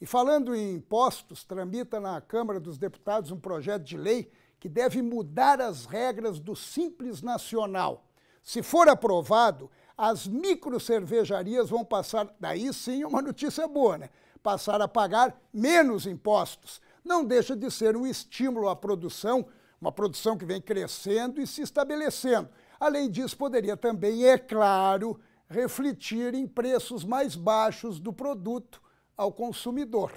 E falando em impostos, tramita na Câmara dos Deputados um projeto de lei que deve mudar as regras do Simples Nacional. Se for aprovado, as microcervejarias vão passar, daí sim é uma notícia boa, né? Passar a pagar menos impostos. Não deixa de ser um estímulo à produção, uma produção que vem crescendo e se estabelecendo. Além disso, poderia também, é claro, refletir em preços mais baixos do produto ao consumidor.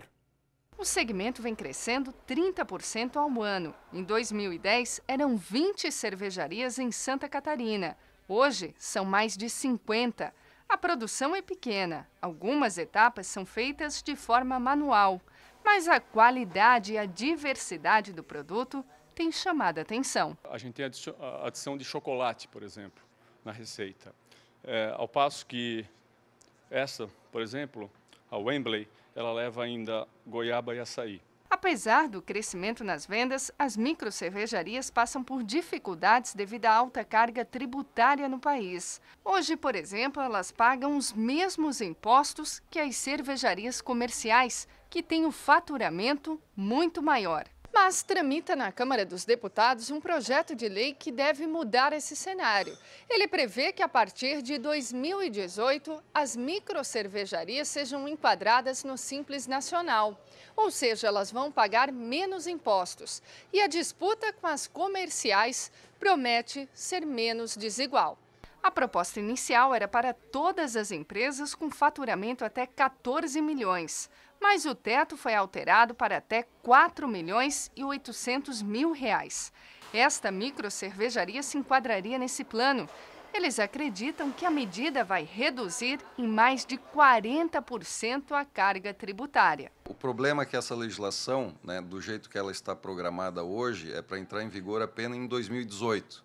O segmento vem crescendo 30% ao ano. Em 2010, eram 20 cervejarias em Santa Catarina. Hoje, são mais de 50. A produção é pequena. Algumas etapas são feitas de forma manual. Mas a qualidade e a diversidade do produto tem chamado a atenção. A gente tem a adição de chocolate, por exemplo, na receita. É, ao passo que essa, por exemplo, a Wembley, ela leva ainda goiaba e açaí. Apesar do crescimento nas vendas, as microcervejarias passam por dificuldades devido à alta carga tributária no país. Hoje, por exemplo, elas pagam os mesmos impostos que as cervejarias comerciais, que têm o um faturamento muito maior. Mas tramita na Câmara dos Deputados um projeto de lei que deve mudar esse cenário. Ele prevê que a partir de 2018 as microcervejarias sejam enquadradas no Simples Nacional, ou seja, elas vão pagar menos impostos. E a disputa com as comerciais promete ser menos desigual. A proposta inicial era para todas as empresas com faturamento até 14 milhões mas o teto foi alterado para até 4 milhões e 800 mil reais. Esta microcervejaria se enquadraria nesse plano. Eles acreditam que a medida vai reduzir em mais de 40% a carga tributária. O problema é que essa legislação, né, do jeito que ela está programada hoje, é para entrar em vigor apenas em 2018.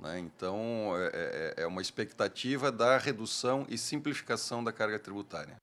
Né? Então, é, é, é uma expectativa da redução e simplificação da carga tributária.